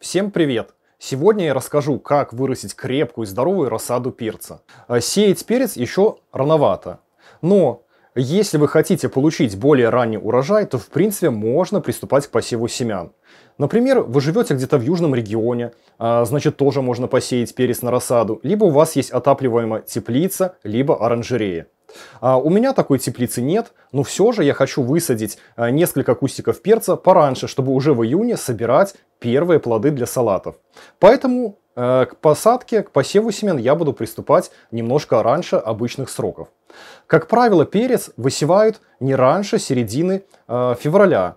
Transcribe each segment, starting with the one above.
Всем привет! Сегодня я расскажу, как вырастить крепкую и здоровую рассаду перца. А сеять перец еще рановато, но если вы хотите получить более ранний урожай, то в принципе можно приступать к посеву семян. Например, вы живете где-то в южном регионе, а, значит тоже можно посеять перец на рассаду, либо у вас есть отапливаемая теплица, либо оранжерея. А, у меня такой теплицы нет, но все же я хочу высадить а, несколько кустиков перца пораньше, чтобы уже в июне собирать первые плоды для салатов. Поэтому э, к посадке, к посеву семян я буду приступать немножко раньше обычных сроков. Как правило, перец высевают не раньше середины э, февраля.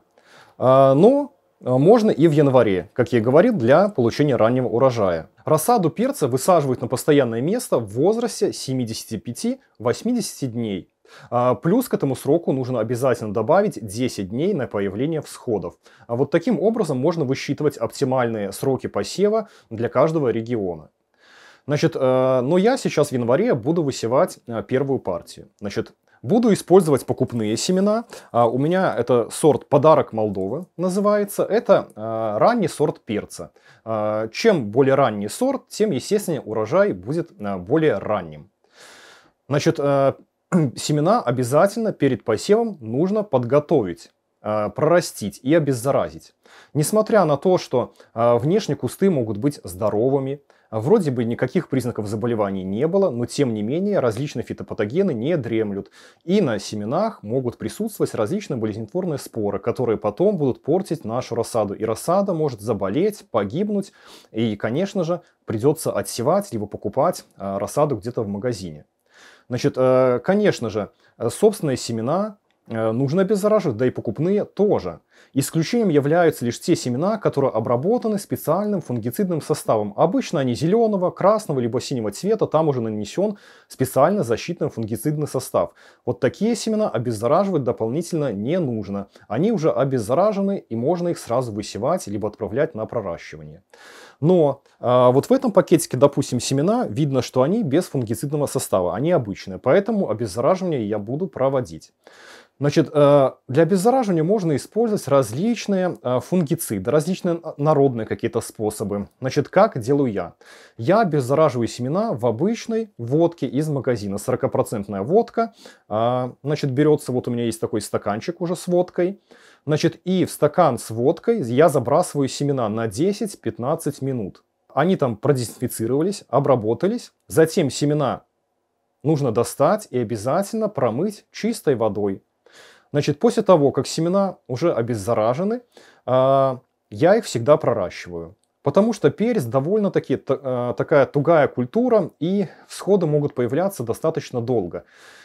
А, но а можно и в январе, как я и говорил, для получения раннего урожая. Рассаду перца высаживают на постоянное место в возрасте 75-80 дней. А плюс к этому сроку нужно обязательно добавить 10 дней на появление всходов. А вот таким образом можно высчитывать оптимальные сроки посева для каждого региона. Значит, э, но я сейчас в январе буду высевать э, первую партию. Значит, Буду использовать покупные семена. А, у меня это сорт «Подарок Молдовы» называется. Это а, ранний сорт перца. А, чем более ранний сорт, тем, естественно, урожай будет более ранним. Значит, семена обязательно перед посевом нужно подготовить прорастить и обеззаразить. Несмотря на то, что внешние кусты могут быть здоровыми, а вроде бы никаких признаков заболеваний не было, но тем не менее различные фитопатогены не дремлют. И на семенах могут присутствовать различные болезнетворные споры, которые потом будут портить нашу рассаду. И рассада может заболеть, погибнуть, и, конечно же, придется отсевать либо покупать а, рассаду где-то в магазине. Значит, э, конечно же, э, собственные семена Э, нужно обеззараживать, да и покупные тоже. Исключением являются лишь те семена, которые обработаны специальным фунгицидным составом. Обычно они зеленого, красного либо синего цвета, там уже нанесен специально защитный фунгицидный состав. Вот такие семена обеззараживать дополнительно не нужно. Они уже обеззаражены и можно их сразу высевать либо отправлять на проращивание. Но а, вот в этом пакетике, допустим, семена, видно, что они без фунгицидного состава, они обычные, поэтому обеззараживание я буду проводить. Значит, э, для обеззараживания можно использовать различные э, фунгициды, различные народные какие-то способы. Значит, как делаю я? Я обеззараживаю семена в обычной водке из магазина. 40% водка. А, значит, берется, вот у меня есть такой стаканчик уже с водкой. Значит, и в стакан с водкой я забрасываю семена на 10-15 минут. Они там продезинфицировались, обработались. Затем семена нужно достать и обязательно промыть чистой водой. Значит, после того, как семена уже обеззаражены, а, я их всегда проращиваю. Потому что перец довольно-таки а, такая тугая культура, и всходы могут появляться достаточно долго.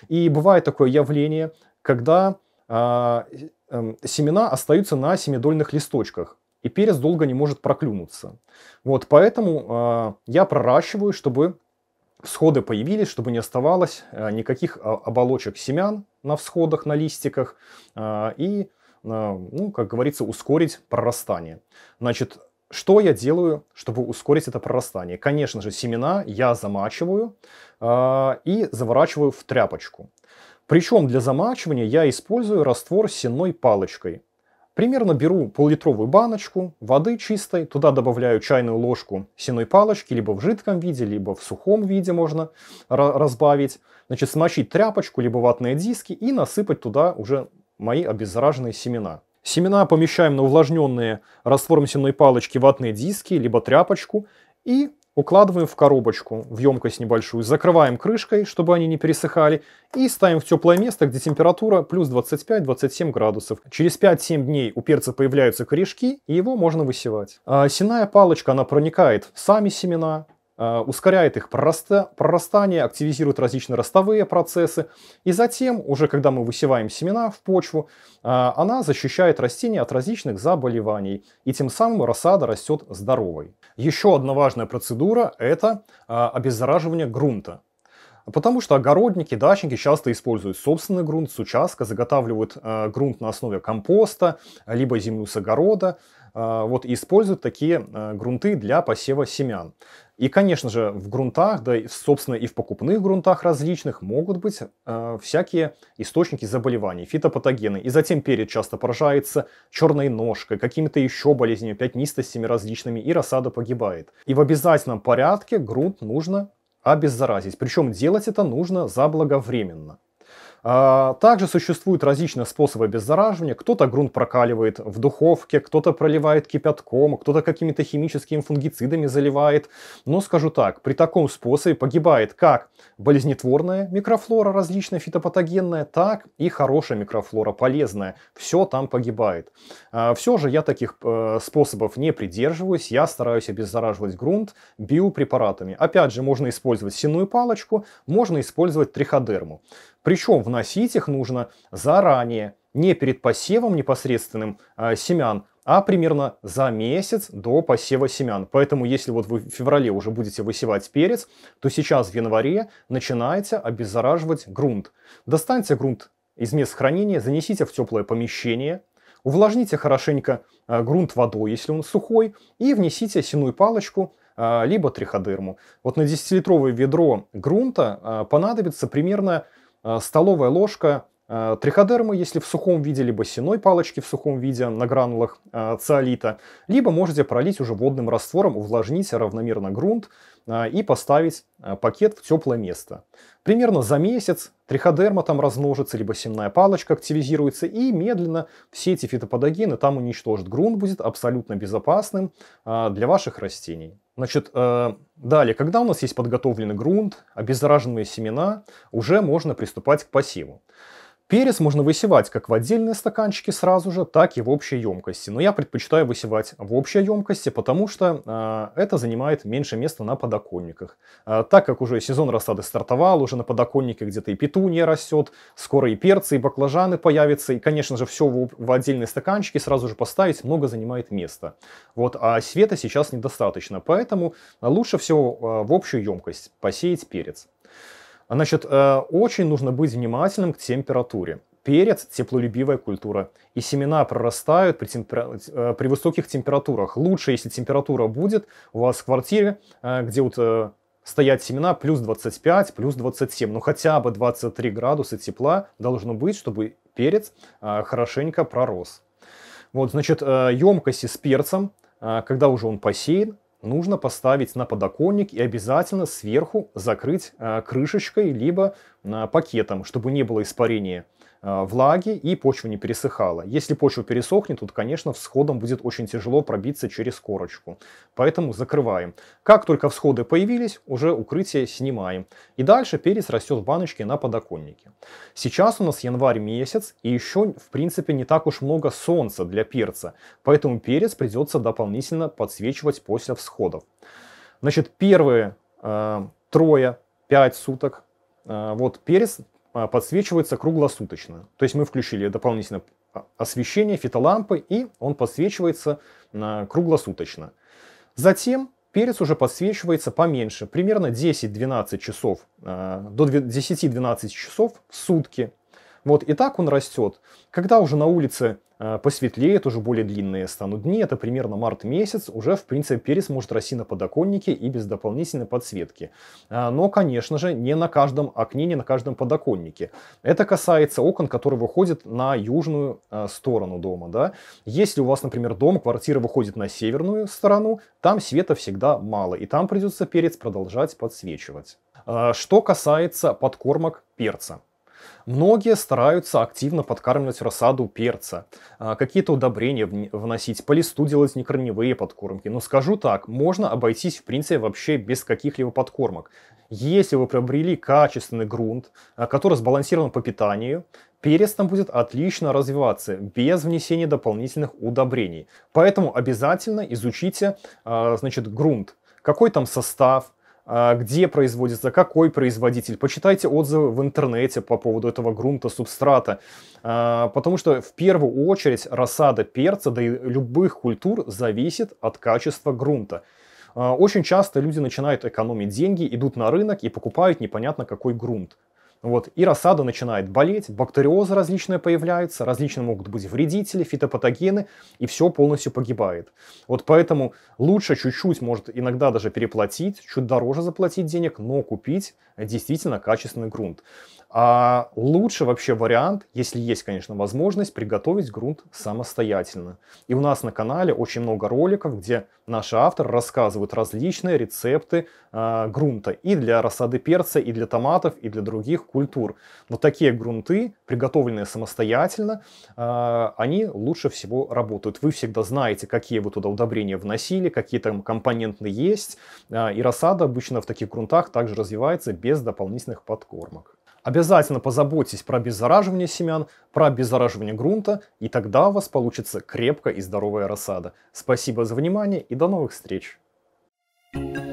И бывает такое явление, когда а, Эм, семена остаются на семидольных листочках, и перец долго не может проклюнуться. Вот, поэтому э, я проращиваю, чтобы всходы появились, чтобы не оставалось э, никаких а, оболочек семян на всходах, на листиках, э, и, э, ну, как говорится, ускорить прорастание. Значит, что я делаю, чтобы ускорить это прорастание? Конечно же, семена я замачиваю э, и заворачиваю в тряпочку. Причем для замачивания я использую раствор с сенной палочкой. Примерно беру поллитровую баночку воды чистой, туда добавляю чайную ложку сеной палочки, либо в жидком виде, либо в сухом виде можно разбавить. Значит, смочить тряпочку, либо ватные диски и насыпать туда уже мои обеззараженные семена. Семена помещаем на увлажненные раствором сенной палочки ватные диски, либо тряпочку и укладываем в коробочку, в емкость небольшую, закрываем крышкой, чтобы они не пересыхали, и ставим в теплое место, где температура плюс 25-27 градусов. Через 5-7 дней у перца появляются корешки, и его можно высевать. А сеная палочка, она проникает в сами семена, Э, ускоряет их прорастание, активизирует различные ростовые процессы. И затем, уже когда мы высеваем семена в почву, э, она защищает растения от различных заболеваний. И тем самым рассада растет здоровой. Еще одна важная процедура – это э, обеззараживание грунта. Потому что огородники, дачники часто используют собственный грунт с участка, заготавливают э, грунт на основе компоста, либо землю с огорода, э, вот, и используют такие э, грунты для посева семян. И, конечно же, в грунтах, да, собственно, и в покупных грунтах различных могут быть э, всякие источники заболеваний, фитопатогены. И затем перец часто поражается черной ножкой, какими-то еще болезнями, пятнистостями различными, и рассада погибает. И в обязательном порядке грунт нужно обеззаразить. Причем делать это нужно заблаговременно. А, также существуют различные способы обеззараживания. Кто-то грунт прокаливает в духовке, кто-то проливает кипятком, кто-то какими-то химическими фунгицидами заливает. Но скажу так, при таком способе погибает как болезнетворная микрофлора, различная фитопатогенная, так и хорошая микрофлора, полезная. Все там погибает. А, Все же я таких э, способов не придерживаюсь. Я стараюсь обеззараживать грунт биопрепаратами. Опять же, можно использовать сенную палочку, можно использовать триходерму. Причем вносить их нужно заранее, не перед посевом непосредственным э, семян, а примерно за месяц до посева семян. Поэтому если вот вы в феврале уже будете высевать перец, то сейчас в январе начинаете обеззараживать грунт. Достаньте грунт из мест хранения, занесите в теплое помещение, увлажните хорошенько э, грунт водой, если он сухой, и внесите синую палочку э, либо триходерму. Вот на 10-литровое ведро грунта э, понадобится примерно Э, столовая ложка Э, триходермы, если в сухом виде, либо сеной палочки в сухом виде на гранулах э, циолита, либо можете пролить уже водным раствором, увлажнить равномерно грунт э, и поставить пакет в теплое место. Примерно за месяц триходерма там размножится, либо семная палочка активизируется, и медленно все эти фитопатогены там уничтожат. Грунт будет абсолютно безопасным для ваших растений. Значит, далее, когда у нас есть подготовленный грунт, обеззараженные семена, уже можно приступать к посеву. Перец можно высевать как в отдельные стаканчики сразу же, так и в общей емкости. Но я предпочитаю высевать в общей емкости, потому что э, это занимает меньше места на подоконниках. Э, так как уже сезон рассады стартовал, уже на подоконнике где-то и петуния растет, скоро и перцы, и баклажаны появятся. И, конечно же, все в, в отдельные стаканчики сразу же поставить много занимает места. Вот, а света сейчас недостаточно, поэтому лучше всего а, в общую емкость посеять перец. Значит, а э, очень нужно быть внимательным к температуре. Перец – теплолюбивая культура, и семена прорастают при, темпера... Э, при высоких температурах. Лучше, если температура будет у вас в квартире, э, где вот стоят семена плюс 25, плюс 27, но ну, хотя бы 23 градуса тепла должно быть, чтобы перец хорошенько пророс. Вот, значит, емкости с перцем, когда уже он посеян, нужно поставить на подоконник и обязательно сверху закрыть э, крышечкой либо э, пакетом, чтобы не было испарения. Э, влаги и почва не пересыхала. Если почва пересохнет, тут, конечно, всходом будет очень тяжело пробиться через корочку. Поэтому закрываем. Как только всходы появились, уже укрытие снимаем. И дальше перец растет в баночке на подоконнике. Сейчас у нас январь месяц и еще, в принципе, не так уж много солнца для перца. Поэтому перец придется дополнительно подсвечивать после всходов. Значит, первые э, трое, пять суток э, вот перец а, подсвечивается круглосуточно. То есть мы включили дополнительно освещение, фитолампы, и он подсвечивается а, круглосуточно. Затем перец уже подсвечивается поменьше, примерно 10-12 часов, а, до 10-12 часов в сутки. Вот, и так он растет. Когда уже на улице э, посветлеет, уже более длинные станут дни, это примерно март месяц, уже, в принципе, перец может расти на подоконнике и без дополнительной подсветки. Э, но, конечно же, не на каждом окне, не на каждом подоконнике. Это касается окон, которые выходят на южную э, сторону дома, да. Если у вас, например, дом, квартира выходит на северную сторону, там света всегда мало, и там придется перец продолжать подсвечивать. Что касается подкормок перца. Многие стараются активно подкармливать рассаду перца, а, какие-то удобрения вносить, по листу делать некорневые подкормки. Но скажу так, можно обойтись в принципе вообще без каких-либо подкормок. Если вы приобрели качественный грунт, а, который сбалансирован по питанию, перец там будет отлично развиваться без внесения дополнительных удобрений. Поэтому обязательно изучите а, значит, грунт, какой там состав, а, где производится, какой производитель. Почитайте отзывы в интернете по поводу этого грунта, субстрата. А, потому что в первую очередь рассада перца, да и любых культур зависит от качества грунта. А, очень часто люди начинают экономить деньги, идут на рынок и покупают непонятно какой грунт. Вот. И рассада начинает болеть, бактериозы различные появляются, различные могут быть вредители, фитопатогены, и все полностью погибает. Вот поэтому лучше чуть-чуть, может иногда даже переплатить, чуть дороже заплатить денег, но купить действительно качественный грунт. А лучше вообще вариант, если есть, конечно, возможность, приготовить грунт самостоятельно. И у нас на канале очень много роликов, где наши авторы рассказывают различные рецепты э, грунта и для рассады перца, и для томатов, и для других культур. Вот такие грунты, приготовленные самостоятельно, э, они лучше всего работают. Вы всегда знаете, какие вы туда удобрения вносили, какие там компоненты есть, э, и рассада обычно в таких грунтах также развивается без дополнительных подкормок. Обязательно позаботьтесь про обеззараживание семян, про обеззараживание грунта, и тогда у вас получится крепкая и здоровая рассада. Спасибо за внимание и до новых встреч! thank you